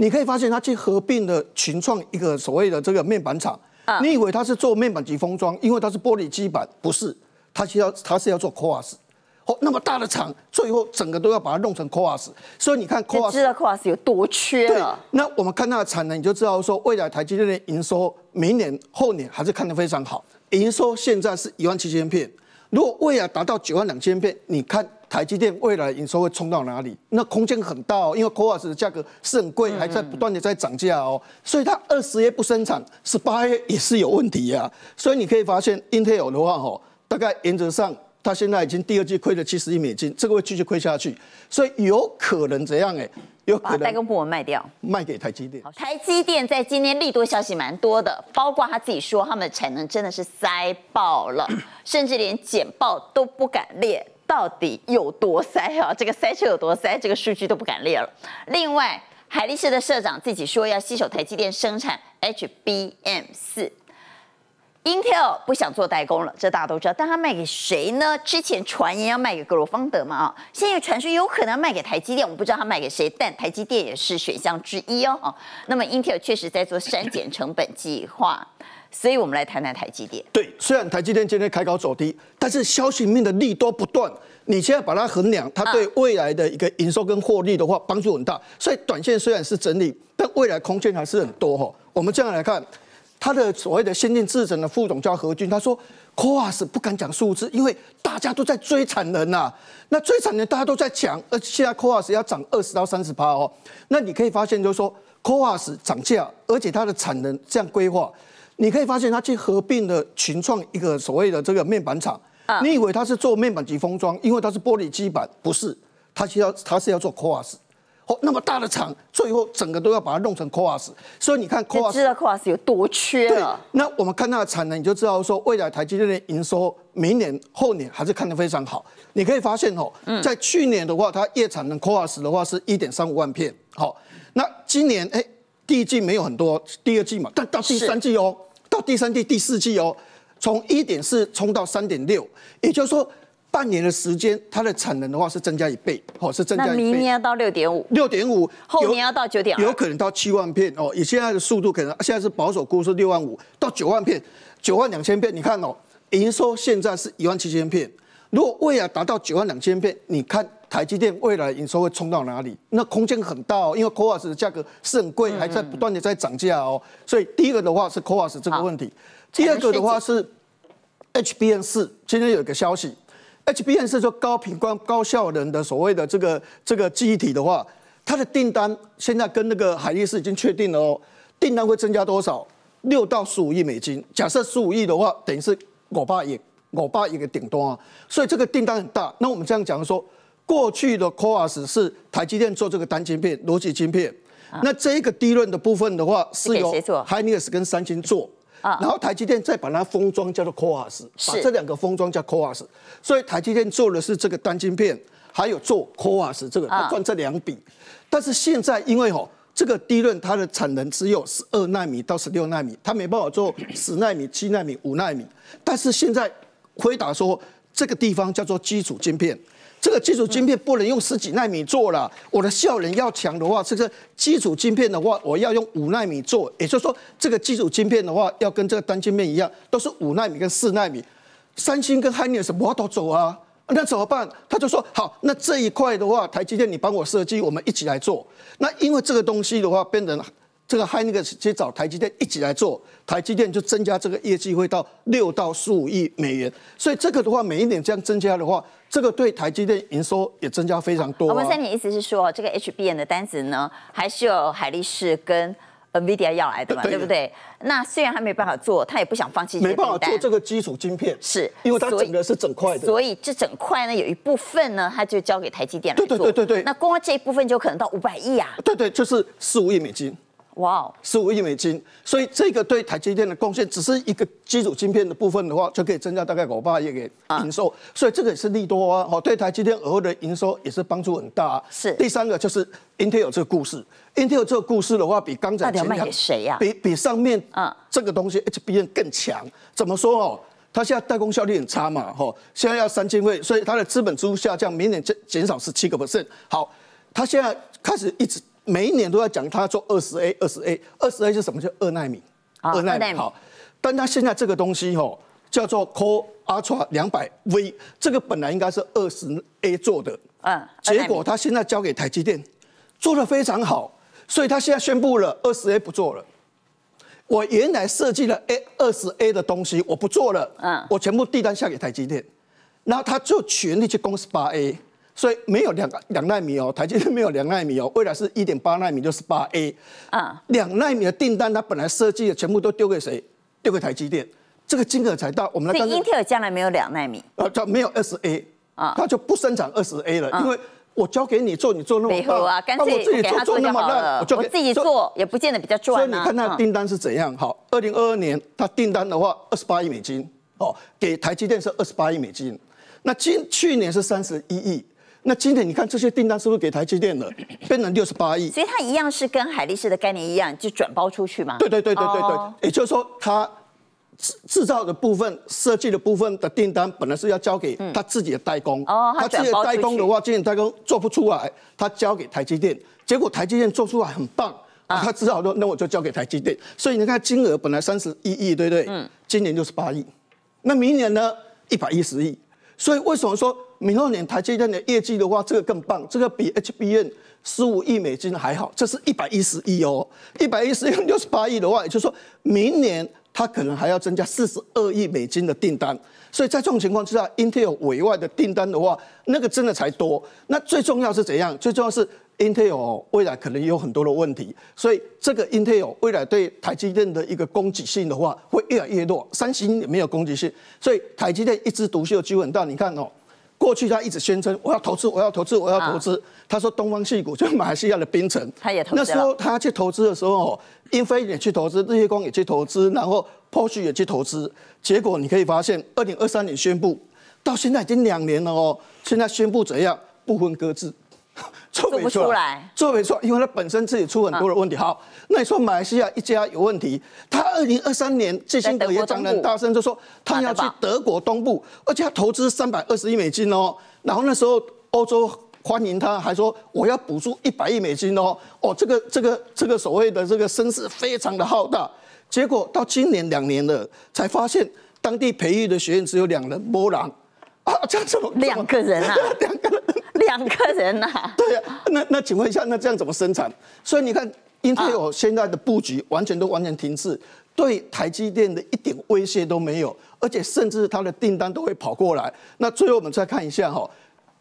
你可以发现，他去合并了群创一个所谓的这个面板厂。啊，你以为他是做面板级封装？因为它是玻璃基板，不是，他需要他是要做 c o a s 哦，那么大的厂，最后整个都要把它弄成 c o a s 所以你看 c o a r s 有多缺了？那我们看那的产能，你就知道说，未来台积电的营收，明年后年还是看得非常好。营收现在是一万七千片，如果未来达到九万两千片，你看。台积电未来营收会冲到哪里？那空间很大哦，因为 c o r s 的价格是很贵，还在不断的在涨价哦，所以它二十月不生产，十八月也是有问题呀。所以你可以发现，Intel 的话哦，大概原则上，它现在已经第二季亏了七十亿美金，这个会继续亏下去，所以有可能怎样哎，有可能把代工部门卖掉，卖给台积电。台积电在今天利多消息蛮多的，包括他自己说，他们的产能真的是塞爆了，甚至连简报都不敢列。到底有多塞啊？这个塞车有多塞？这个数据都不敢列了。另外，海力士的社长自己说要吸手台积电生产 HBM 四，Intel 不想做代工了，这大家都知道。但他卖给谁呢？之前传言要卖给格罗方德嘛啊，现在传说有可能卖给台积电。我们不知道他卖给谁，但台积电也是选项之一哦。那么 Intel 确实在做删减成本计划。所以，我们来谈谈台积电。对，虽然台积电今天开高走低，但是消息面的利多不断。你现在把它衡量，它对未来的一个营收跟获利的话，帮助很大。所以，短线虽然是整理，但未来空间还是很多哈。我们这样来看，它的所谓的先进制程的副总叫何军，他说，Coas 不敢讲数字，因为大家都在追产能啊。那追产能，大家都在抢，而现在 Coas 要涨二十到三十八哦。那你可以发现，就是说 Coas 涨价，而且它的产能这样规划。你可以发现，他去合并的群创一个所谓的这个面板厂。啊，你以为他是做面板及封装？因为它是玻璃基板，不是。他需要他是要做 c o a r s 哦，那么大的厂，最后整个都要把它弄成 c o a r s 所以你看 c o a r s 的知道 c o a r s 有多缺了。那我们看那的产能，你就知道说未来台积电的营收，明年后年还是看得非常好。你可以发现哦，在去年的话，它月产能 c o a r s 的话是一点三五万片。好，那今年哎，第一季没有很多，第二季嘛，但到第三季哦。第三季、第四季哦，从一点四冲到三点六，也就是说半年的时间，它的产能的话是增加一倍，哦，是增加一倍。明年要到六点五，六点五，后年要到九点，有可能到七万片哦。以现在的速度，可能现在是保守估是六万五到九万片，九万两千片。你看哦，营收现在是一万七千片，如果未来达到九万两千片，你看。台积电未来营收会冲到哪里？那空间很大哦，因为 c o a s 的价格是很贵，还在不断的在涨价哦。所以第一个的话是 c o a s 这个问题，第二个的话是 HBN 四。今天有一个消息，HBN 四说高频光高效能的所谓的这个这个记忆体的话，它的订单现在跟那个海力士已经确定了哦，订单会增加多少？六到十五亿美金。假设十五亿的话，等于是我爸也我爸一个顶端，所以这个订单很大。那我们这样讲说。过去的 c o a r s 是台积电做这个单晶片逻辑晶片，那这一个低润的部分的话，是由海力士跟三星做，然后台积电再把它封装叫做 c o a r s 把这两个封装叫 c o a r s 所以台积电做的是这个单晶片，还有做 c o a r s 这个赚这两笔，但是现在因为吼这个低润它的产能只有十二纳米到十六纳米，它没办法做十纳米、七纳米、五纳米，但是现在回答说这个地方叫做基础晶片。这个基础晶片不能用十几纳米做了，我的效能要强的话，这个基础晶片的话，我要用五纳米做，也就是说，这个基础晶片的话，要跟这个单晶片一样，都是五纳米跟四纳米。三星跟海力士摩都走啊，那怎么办？他就说好，那这一块的话，台积电你帮我设计，我们一起来做。那因为这个东西的话，变成这个海力士去找台积电一起来做，台积电就增加这个业绩会到六到十五亿美元，所以这个的话，每一年这样增加的话。这个对台积电营收也增加非常多。我们三点意思是说，这个 HBM 的单子呢，还是有海力士跟 Nvidia 要来的嘛，对不对？那虽然他没办法做，他也不想放弃。没办法做这个基础晶片，是因为它整个是整块的，所以这整块呢，有一部分呢，他就交给台积电来做。对对对对对，那光这一部分就可能到五百亿啊。对对，就是四五亿美金。哇，十五亿美金，所以这个对台积电的贡献，只是一个基础晶片的部分的话，就可以增加大概五八亿的营收，所以这个也是利多啊，好，对台积电以后的营收也是帮助很大。是。第三个就是 Intel 这个故事，Intel 这个故事的话，比刚才，到底卖给谁呀？比比上面啊这个东西 h b n 更强。怎么说哦？它现在代工效率很差嘛，哈，现在要三千位，所以它的资本支出下降，明年减减少十七个 percent。好，它现在开始一直。每一年都要讲，他做二十 A，二十 A，二十 A 是什么？叫二奈米，二奈米。好，但他现在这个东西吼，叫做 Co Ultra 两百 V，这个本来应该是二十 A 做的，嗯，结果他现在交给台积电做的非常好，所以他现在宣布了二十 A 不做了。我原来设计了 A 二十 A 的东西，我不做了，嗯，我全部递单下给台积电，然后他就全力去攻十八 A。所以没有两两纳米哦，台积电没有两纳米哦，未来是一点八纳米就是八 A，啊，两纳米的订单它本来设计的全部都丢给谁？丢给台积电，这个金额才到我们。所以 i n t 将来没有两纳米，呃，它没有二十 A 啊，它就不生产二十 A 了，因为我交给你做，你做那么大，干我自己做，那么了我那我自己做也不见得比较赚啊。所以你看那订单是怎样？好，二零二二年它订单的话二十八亿美金，哦，给台积电是二十八亿美金，那今去年是三十一亿。那今年你看这些订单是不是给台积电了？变成六十八亿，所以它一样是跟海力士的概念一样，就转包出去嘛。对对对对对对，也就是说，它制制造的部分、设计的部分的订单本来是要交给它自己的代工，它自己的代工的话，今年代工做不出来，它交给台积电，结果台积电做出来很棒，它只好说那我就交给台积电。所以你看金额本来三十一亿，对不对？嗯，今年六十八亿，那明年呢一百一十亿。所以为什么说？明后年台积电的业绩的话，这个更棒，这个比 HBN 十五亿美金还好，这是一百一十亿哦，一百一十亿 六十八亿的话，也就说明年它可能还要增加四十二亿美金的订单。所以在这种情况之下，Intel 委外的订单的话，那个真的才多。那最重要是怎样？最重要是 Intel 未来可能有很多的问题，所以这个 Intel 未来对台积电的一个攻击性的话会越来越弱，三星也没有攻击性，所以台积电一枝独秀的机会很大。你看哦。过去他一直宣称我要投资，我要投资，我要投资。他说东方戏股就马来西亚的槟城，他也那时候他去投资的时候，英飞也去投资，日月光也去投资，然后 Post 也去投资。结果你可以发现，二零二三年宣布，到现在已经两年了哦。现在宣布怎样不分割制。做出来，做没错，因为他本身自己出很多的问题。好，那你说马来西亚一家有问题，他二零二三年基辛德国东部大声就说他要去德国东部，而且他投资三百二十亿美金哦。然后那时候欧洲欢迎他，还说我要补助一百亿美金哦。哦，这个这个这个所谓的这个声势非常的浩大，结果到今年两年了，才发现当地培育的学院只有两人，波兰啊，这样怎么两个人啊？两个人啊，对呀，那那请问一下，那这样怎么生产？所以你看，t 特 l 现在的布局完全都完全停滞，对台积电的一点威胁都没有，而且甚至他的订单都会跑过来。那最后我们再看一下哈，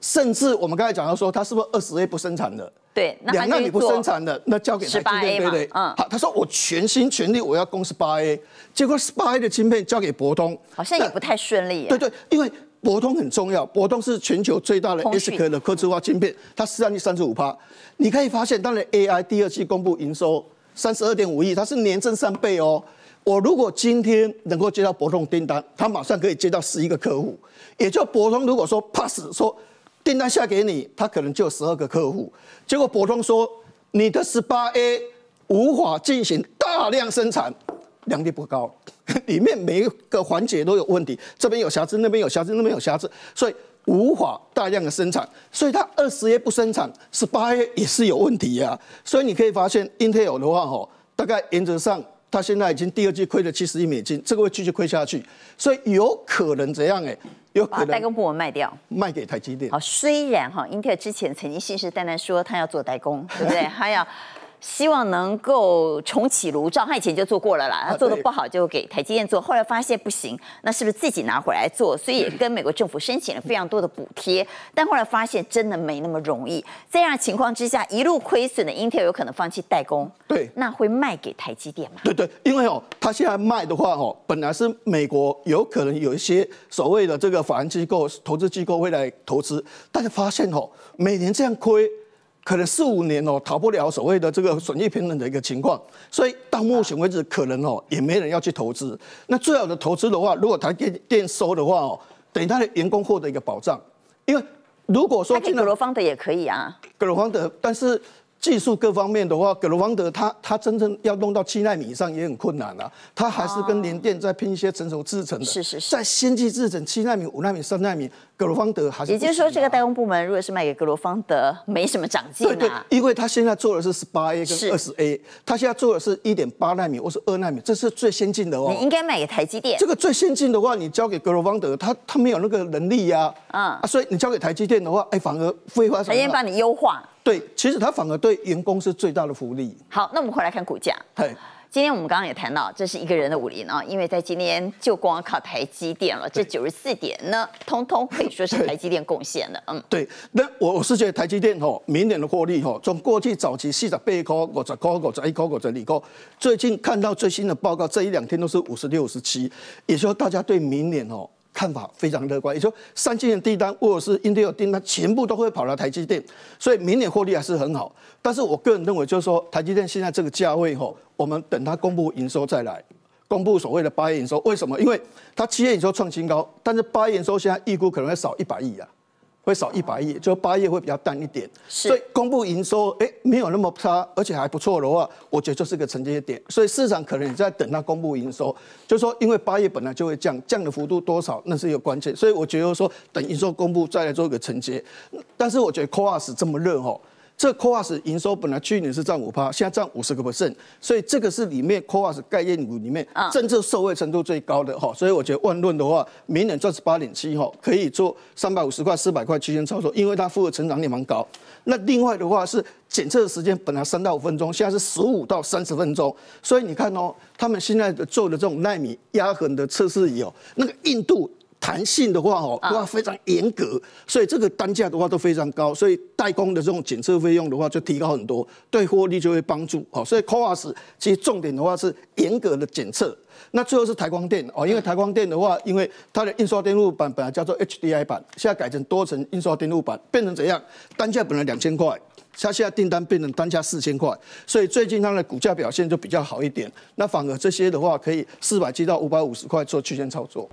甚至我们刚才讲到说，它是不是二十 A 不生产的？对，两纳米不生产的，那交给台积电，对不对？嗯，好，他说我全心全力我要供十八 A，结果十八 A 的芯片交给博通，好像也不太顺利。对对，因为。博通很重要，博通是全球最大的 S K 的科技化芯片，它上涨三十五趴。你可以发现，当然 A I 第二季公布营收三十二点五亿，它是年增三倍哦。我如果今天能够接到博通订单，它马上可以接到十一个客户。也就博通如果说 pass 说订单下给你，它可能就有十二个客户。结果博通说你的十八 A 无法进行大量生产，量力不高。里面每一个环节都有问题，这边有瑕疵，那边有瑕疵，那边有瑕疵，所以无法大量的生产，所以它二十页不生产，十八页也是有问题呀。所以你可以发现，Intel 的话哈，大概原则上，它现在已经第二季亏了七十亿美金，这个会继续亏下去，所以有可能怎样哎，有可能把代工部门卖掉，卖给台积电。好，虽然哈，Intel 之前曾经信誓旦旦说他要做代工，对不对？还有。希望能够重启炉灶，他以前就做过了啦，他做的不好就给台积电做，后来发现不行，那是不是自己拿回来做？所以也跟美国政府申请了非常多的补贴，但后来发现真的没那么容易。这样情况之下，一路亏损的 Intel 有可能放弃代工，对，那会卖给台积电吗？对对，因为哦，他现在卖的话哦，本来是美国有可能有一些所谓的这个法人机构、投资机构会来投资，但是发现哦，每年这样亏。可能四五年哦，逃不了所谓的这个损益平衡的一个情况，所以到目前为止，可能哦也没人要去投资。那最好的投资的话，如果台电电收的话哦，等于他的员工获得一个保障，因为如果说进了罗方的也可以啊，格罗方的，但是。技术各方面的话，格罗方德他他真正要弄到七纳米以上也很困难啊，他还是跟联电在拼一些成熟制程的。是是。在先进制程七纳米五纳米三纳米，格罗方德还是。也就是说，这个代工部门如果是卖给格罗方德，没什么长进啊。对对。因为他现在做的是十八 A 跟二十 A，他现在做的是一点八纳米或是二纳米，这是最先进的哦。你应该卖给台积电。这个最先进的话，你交给格罗方德，他他没有那个能力呀。嗯。啊，所以你交给台积电的话，哎，反而废话什么？台积电帮你优化。对，其实他反而对员工是最大的福利。好，那我们回来看股价。对，今天我们刚刚也谈到，这是一个人的武林啊，因为在今天就光靠台积电了，这九十四点呢，通通可以说是台积电贡献的。嗯，对。那我我是觉得台积电吼，明年的获利吼，从过去早期四十八高、五十高、五十亿高、五十亿高，最近看到最新的报告，这一两天都是五十六、十七，也就是大家对明年吼。看法非常乐观，你说三千元订单、或者是英特尔订单，全部都会跑到台积电，所以明年获利还是很好。但是我个人认为，就是说台积电现在这个价位，吼，我们等它公布营收再来，公布所谓的八月营收。为什么？因为它七月营收创新高，但是八月营收现在预估可能会少一百亿呀。会少一百亿，就八月会比较淡一点，所以公布营收，哎，没有那么差，而且还不错的话，我觉得就是个承接点。所以市场可能也在等它公布营收，就说因为八月本来就会降，降的幅度多少，那是一个关键。所以我觉得说等营收公布再来做一个承接，但是我觉得 COAS 这么热吼。这 COAS 收本来去年是占五趴，现在占五十个 percent，所以这个是里面 COAS 概念股里面政策受惠程度最高的哈，所以我觉得万润的话，明年赚十八点七哈，可以做三百五十块、四百块区间操作，因为它复合成长率蛮高。那另外的话是检测时间本来三到五分钟，现在是十五到三十分钟，所以你看哦，他们现在做的这种纳米压痕的测试仪哦，那个硬度。弹性的话哦，都要非常严格，所以这个单价的话都非常高，所以代工的这种检测费用的话就提高很多，对获利就会帮助哦。所以 c o a s 其实重点的话是严格的检测。那最后是台光电哦，因为台光电的话，因为它的印刷电路板本来叫做 HDI 板，现在改成多层印刷电路板，变成怎样？单价本来两千块，它现在订单变成单价四千块，所以最近它的股价表现就比较好一点。那反而这些的话，可以四百七到五百五十块做区间操作。